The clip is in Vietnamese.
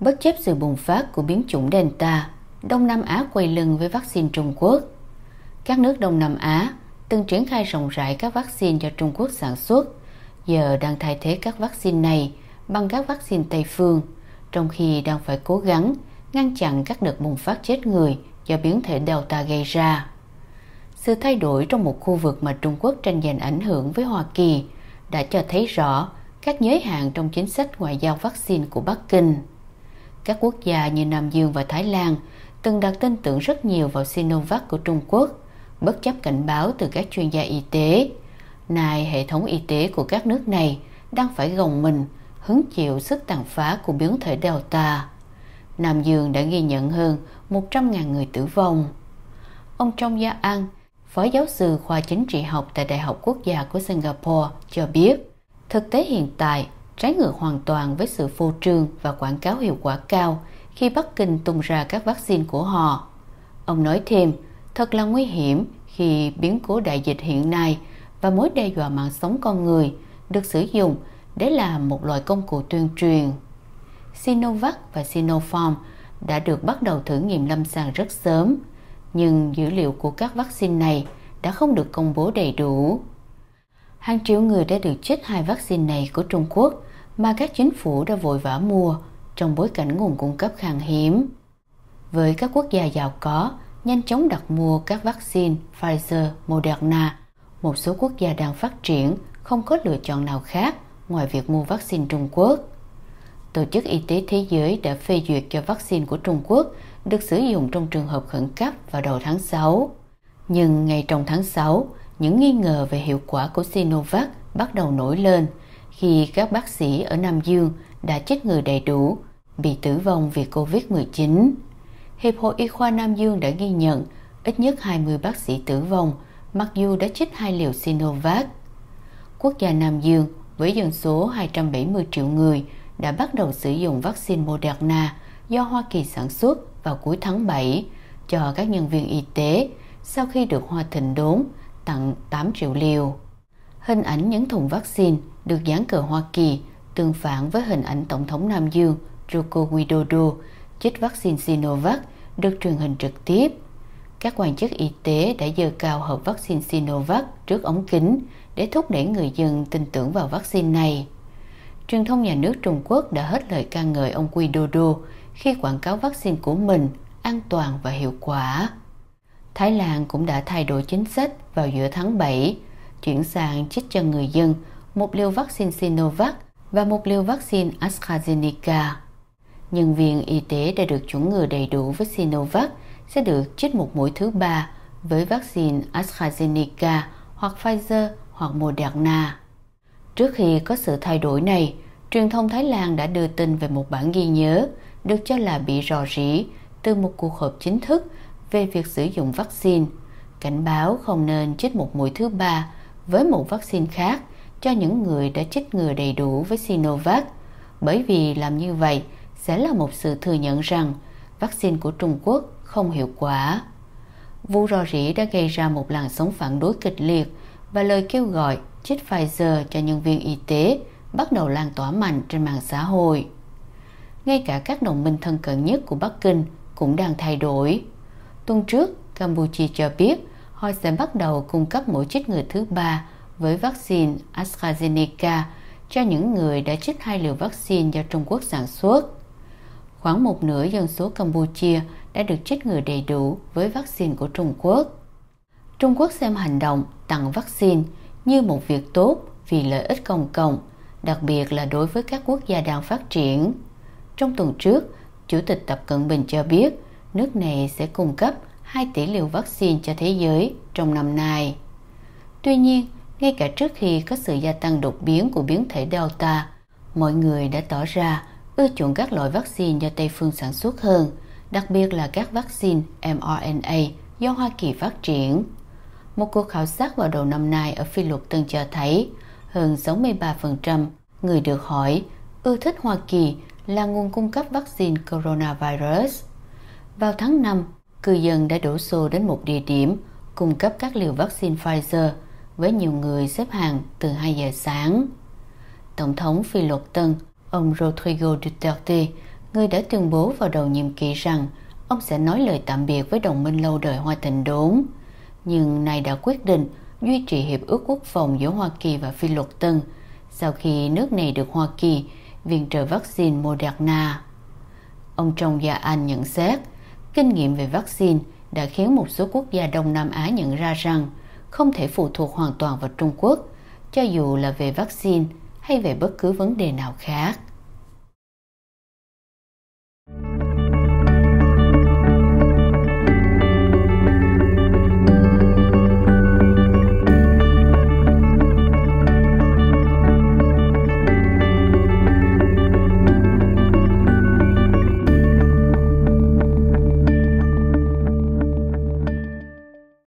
bất chấp sự bùng phát của biến chủng Delta, Đông Nam Á quay lưng với vaccine Trung Quốc. Các nước Đông Nam Á từng triển khai rộng rãi các vaccine do Trung Quốc sản xuất, giờ đang thay thế các vaccine này bằng các vaccine Tây Phương, trong khi đang phải cố gắng ngăn chặn các đợt bùng phát chết người do biến thể Delta gây ra. Sự thay đổi trong một khu vực mà Trung Quốc tranh giành ảnh hưởng với Hoa Kỳ đã cho thấy rõ các giới hạn trong chính sách ngoại giao vaccine của Bắc Kinh. Các quốc gia như Nam Dương và Thái Lan từng đặt tin tưởng rất nhiều vào Sinovac của Trung Quốc, bất chấp cảnh báo từ các chuyên gia y tế. Nay hệ thống y tế của các nước này đang phải gồng mình hứng chịu sức tàn phá của biến thể Delta. Nam Dương đã ghi nhận hơn 100.000 người tử vong. Ông Trong Gia An, Phó giáo sư khoa chính trị học tại Đại học Quốc gia của Singapore cho biết, thực tế hiện tại trái ngược hoàn toàn với sự phô trương và quảng cáo hiệu quả cao khi Bắc Kinh tung ra các vaccine của họ. Ông nói thêm, thật là nguy hiểm khi biến cố đại dịch hiện nay và mối đe dọa mạng sống con người được sử dụng để làm một loại công cụ tuyên truyền. Sinovac và Sinopharm đã được bắt đầu thử nghiệm lâm sàng rất sớm, nhưng dữ liệu của các vaccine này đã không được công bố đầy đủ. Hàng triệu người đã được chích hai vaccine này của Trung Quốc mà các chính phủ đã vội vã mua trong bối cảnh nguồn cung cấp khan hiếm. Với các quốc gia giàu có, nhanh chóng đặt mua các vaccine Pfizer, Moderna, một số quốc gia đang phát triển không có lựa chọn nào khác ngoài việc mua vaccine Trung Quốc. Tổ chức Y tế Thế giới đã phê duyệt cho vaccine của Trung Quốc được sử dụng trong trường hợp khẩn cấp vào đầu tháng 6. Nhưng ngay trong tháng 6, những nghi ngờ về hiệu quả của Sinovac bắt đầu nổi lên – khi các bác sĩ ở Nam Dương đã chết người đầy đủ vì tử vong vì Covid-19. Hiệp hội Y khoa Nam Dương đã ghi nhận ít nhất 20 bác sĩ tử vong mặc dù đã chích hai liều Sinovac. Quốc gia Nam Dương với dân số 270 triệu người đã bắt đầu sử dụng vaccine Moderna do Hoa Kỳ sản xuất vào cuối tháng 7 cho các nhân viên y tế sau khi được Hoa Thịnh Đốn tặng 8 triệu liều hình ảnh những thùng vaccine được dán cờ Hoa Kỳ tương phản với hình ảnh Tổng thống Nam Dương Joko Widodo chích vaccine Sinovac được truyền hình trực tiếp. Các quan chức y tế đã dơ cao hộp vaccine Sinovac trước ống kính để thúc đẩy người dân tin tưởng vào vaccine này. Truyền thông nhà nước Trung Quốc đã hết lời ca ngợi ông Widodo khi quảng cáo vaccine của mình an toàn và hiệu quả. Thái Lan cũng đã thay đổi chính sách vào giữa tháng 7 chuyển sang chích cho người dân một liều vaccine Sinovac và một liều vaccine AstraZeneca. Nhân viên y tế đã được chuẩn ngừa đầy đủ với Sinovac sẽ được chích một mũi thứ ba với vaccine AstraZeneca hoặc Pfizer hoặc Moderna. Trước khi có sự thay đổi này, truyền thông Thái Lan đã đưa tin về một bản ghi nhớ được cho là bị rò rỉ từ một cuộc họp chính thức về việc sử dụng vaccine, cảnh báo không nên chích một mũi thứ ba với một vaccine khác cho những người đã chích ngừa đầy đủ với Sinovac, bởi vì làm như vậy sẽ là một sự thừa nhận rằng vaccine của Trung Quốc không hiệu quả. Vụ rò rỉ đã gây ra một làn sóng phản đối kịch liệt và lời kêu gọi chích Pfizer cho nhân viên y tế bắt đầu lan tỏa mạnh trên mạng xã hội. Ngay cả các đồng minh thân cận nhất của Bắc Kinh cũng đang thay đổi. Tuần trước, Campuchia cho biết họ sẽ bắt đầu cung cấp mũi chích ngừa thứ ba với vaccine AstraZeneca cho những người đã chích hai liều vaccine do Trung Quốc sản xuất. Khoảng một nửa dân số Campuchia đã được chích ngừa đầy đủ với vaccine của Trung Quốc. Trung Quốc xem hành động tặng vaccine như một việc tốt vì lợi ích công cộng, đặc biệt là đối với các quốc gia đang phát triển. Trong tuần trước, Chủ tịch Tập Cận Bình cho biết nước này sẽ cung cấp 2 tỷ liều vaccine cho thế giới trong năm nay. Tuy nhiên, ngay cả trước khi có sự gia tăng đột biến của biến thể Delta, mọi người đã tỏ ra ưa chuộng các loại vaccine do Tây phương sản xuất hơn, đặc biệt là các vaccine mRNA do Hoa Kỳ phát triển. Một cuộc khảo sát vào đầu năm nay ở Phi Luật Tân cho thấy hơn 63% người được hỏi ưa thích Hoa Kỳ là nguồn cung cấp vaccine coronavirus. Vào tháng 5, cư dân đã đổ xô đến một địa điểm cung cấp các liều vaccine Pfizer với nhiều người xếp hàng từ 2 giờ sáng. Tổng thống Phi Luật Tân, ông Rodrigo Duterte, người đã tuyên bố vào đầu nhiệm kỳ rằng ông sẽ nói lời tạm biệt với đồng minh lâu đời Hoa Thành Đốn, nhưng nay đã quyết định duy trì hiệp ước quốc phòng giữa Hoa Kỳ và Phi Luật Tân sau khi nước này được Hoa Kỳ viện trợ vaccine Moderna. Ông Trong Gia Anh nhận xét, Kinh nghiệm về vaccine đã khiến một số quốc gia Đông Nam Á nhận ra rằng không thể phụ thuộc hoàn toàn vào Trung Quốc, cho dù là về vaccine hay về bất cứ vấn đề nào khác.